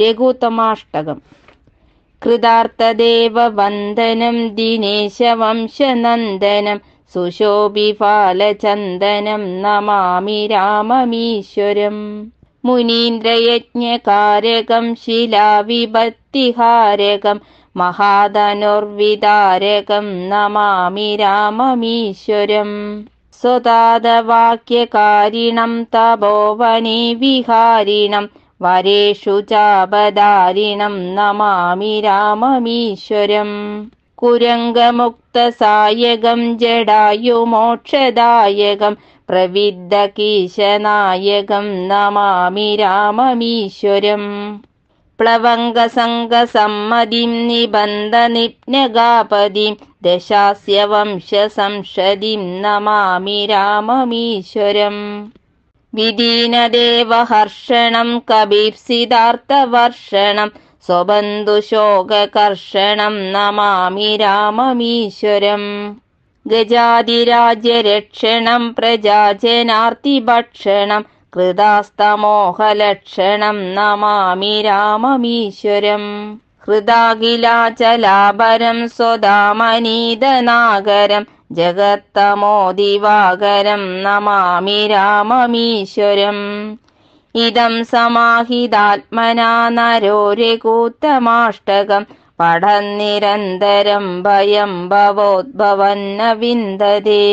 രഘുതമാഷ്ടകം കൃതാർത്ഥദേവവന്ദനം ദിനേശവംശനന്ദനം സുശോഭിഫാലചന്ദനം നമാമി രാമമീശ്വരം മുനീന്ദ്രയജ്ഞകാരകം ശിലാവിപത്തിഹാരകം മഹാധനുർവിതാരകം നമാമി രാമമീശ്വരം സ്വതാതവാക്യകാരിണം തപോവനെ വിഹാരിണം वरेषु चाबदारिणं नमामि राममीश्वरम् कुरङ्गमुक्तसायघं जडायु मोक्षदायघं नमामि राममीश्वरम् प्लवङ्गसङ्गसम्मतिम् निबन्ध दशास्य वंश नमामि राममीश्वरम् വിദീനദേവഹർഷണം കബീപ്സിതാർത്ഥവർഷണം സ്വബന്ധുശോകകർഷണം നമാമി രാമമീശ്വരം ഗജാതിരാജ്യരക്ഷണം പ്രജാജനാർത്തിഭക്ഷണം കൃതാസ്തമോഹലക്ഷണം നമാമി രാമമീശ്വരം ഹൃദാകിലാചലാപരം സ്വദാമനീതനാഗരം ജഗത്തമോ ദിവാകരം നമാമി രാമമീശ്വരം ഇതം സമാഹിതാത്മനാ നരോ രഘൂത്തമാഷ്ടകം പഠന്നിരന്തരം ഭയം ഭവോദ്ഭവന്ന വിന്ദതേ